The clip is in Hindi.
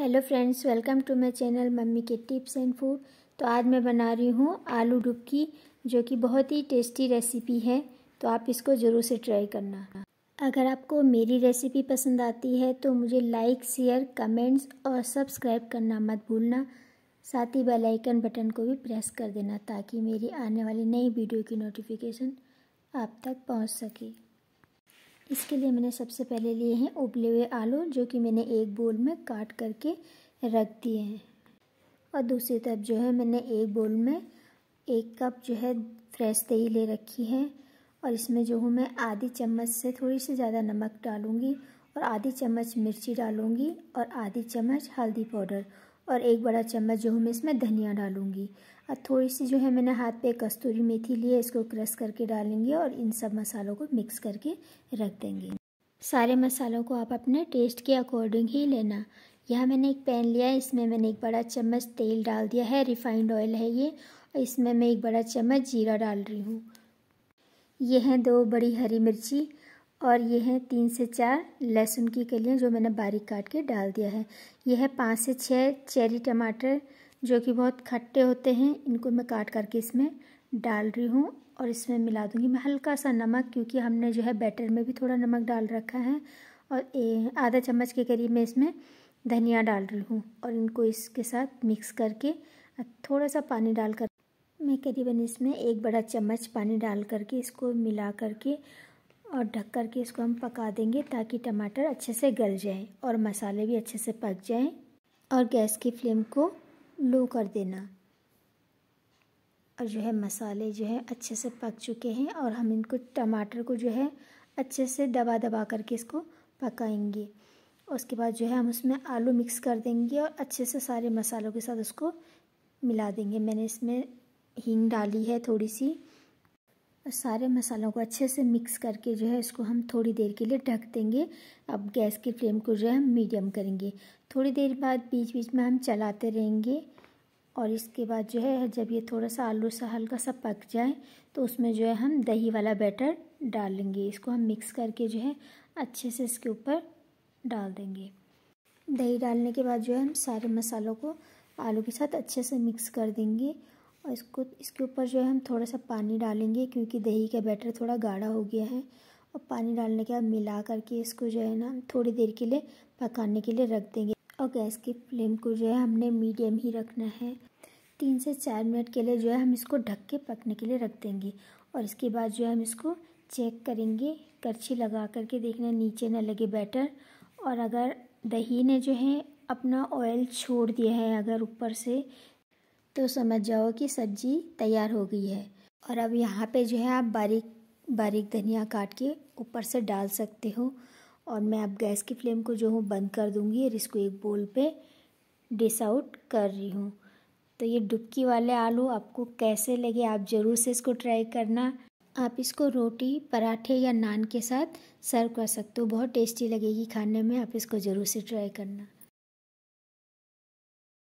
hello friends welcome to my channel mummy के टिप्स एंड फूड तो आज मैं बना रही हूँ आलू डुबकी जो कि बहुत ही टेस्टी रेसिपी है तो आप इसको ज़रूर से ट्राई करना अगर आपको मेरी रेसिपी पसंद आती है तो मुझे लाइक शेयर कमेंट्स और सब्सक्राइब करना मत भूलना साथ ही बेल आइकन बटन को भी प्रेस कर देना ताकि मेरी आने वाली नई वीडियो की नोटिफिकेशन आप तक पहुँच सके इसके लिए मैंने सबसे पहले लिए हैं उबले हुए आलू जो कि मैंने एक बोल में काट करके रख दिए हैं और दूसरी तरफ जो है मैंने एक बोल में एक कप जो है फ्रेश दही ले रखी है और इसमें जो हूँ मैं आधी चम्मच से थोड़ी सी ज़्यादा नमक डालूँगी और आधी चम्मच मिर्ची डालूँगी और आधी चम्मच हल्दी पाउडर और एक बड़ा चम्मच जो हूँ मैं इसमें धनिया डालूँगी और थोड़ी सी जो है मैंने हाथ पे कस्तूरी मेथी लिए इसको क्रश करके डालेंगे और इन सब मसालों को मिक्स करके रख देंगे सारे मसालों को आप अपने टेस्ट के अकॉर्डिंग ही लेना यहाँ मैंने एक पैन लिया है इसमें मैंने एक बड़ा चम्मच तेल डाल दिया है रिफाइंड ऑयल है ये और इसमें मैं एक बड़ा चम्मच जीरा डाल रही हूँ ये हैं दो बड़ी हरी मिर्ची और ये हैं तीन से चार लहसुन की कलियाँ जो मैंने बारीक काट के डाल दिया है ये है पाँच से छः चेरी टमाटर जो कि बहुत खट्टे होते हैं इनको मैं काट करके इसमें डाल रही हूँ और इसमें मिला दूँगी मैं हल्का सा नमक क्योंकि हमने जो है बैटर में भी थोड़ा नमक डाल रखा है और आधा चम्मच के करीब मैं इसमें धनिया डाल रही हूँ और इनको इसके साथ मिक्स करके थोड़ा सा पानी डाल कर मैं करीबन इसमें एक बड़ा चम्मच पानी डाल करके इसको मिला करके और ढक कर के इसको हम पका देंगे ताकि टमाटर अच्छे से गल जाए और मसाले भी अच्छे से पक जाएं और गैस की फ्लेम को लो कर देना और जो है मसाले जो है अच्छे से पक चुके हैं और हम इनको टमाटर को जो है अच्छे से दबा दबा करके इसको पकाएंगे उसके बाद जो है हम उसमें आलू मिक्स कर देंगे और अच्छे से सारे मसालों के साथ उसको मिला देंगे मैंने इसमें हींग डाली है थोड़ी सी और सारे मसालों को अच्छे से मिक्स करके जो है इसको हम थोड़ी देर के लिए ढक देंगे अब गैस की फ्लेम को जो है हम मीडियम करेंगे थोड़ी देर बाद बीच बीच में हम चलाते रहेंगे और इसके बाद जो है जब ये थोड़ा सा आलू सा हल्का सा पक जाए तो उसमें जो है हम दही वाला बैटर डालेंगे इसको हम मिक्स करके जो है अच्छे से इसके ऊपर डाल देंगे दही डालने के बाद जो है हम सारे मसालों को आलू के साथ अच्छे से मिक्स कर देंगे और इसको इसके ऊपर जो है हम थोड़ा सा पानी डालेंगे क्योंकि दही का बैटर थोड़ा गाढ़ा हो गया है और पानी डालने के बाद मिला करके इसको जो है ना हम थोड़ी देर के लिए पकाने के लिए रख देंगे और गैस की फ्लेम को जो है हमने मीडियम ही रखना है तीन से चार मिनट के लिए जो है हम इसको ढक के पकने के लिए रख देंगे और इसके बाद जो है हम इसको चेक करेंगे करछी लगा करके देखना नीचे ना लगे बैटर और अगर दही ने जो है अपना ऑयल छोड़ दिया है अगर ऊपर से तो समझ जाओ कि सब्जी तैयार हो गई है और अब यहाँ पे जो है आप बारीक बारीक धनिया काट के ऊपर से डाल सकते हो और मैं अब गैस की फ्लेम को जो हूँ बंद कर दूँगी और इसको एक बोल पे डिस आउट कर रही हूँ तो ये डुबकी वाले आलू आपको कैसे लगे आप ज़रूर से इसको ट्राई करना आप इसको रोटी पराठे या नान के साथ सर्व कर सकते हो बहुत टेस्टी लगेगी खाने में आप इसको ज़रूर से ट्राई करना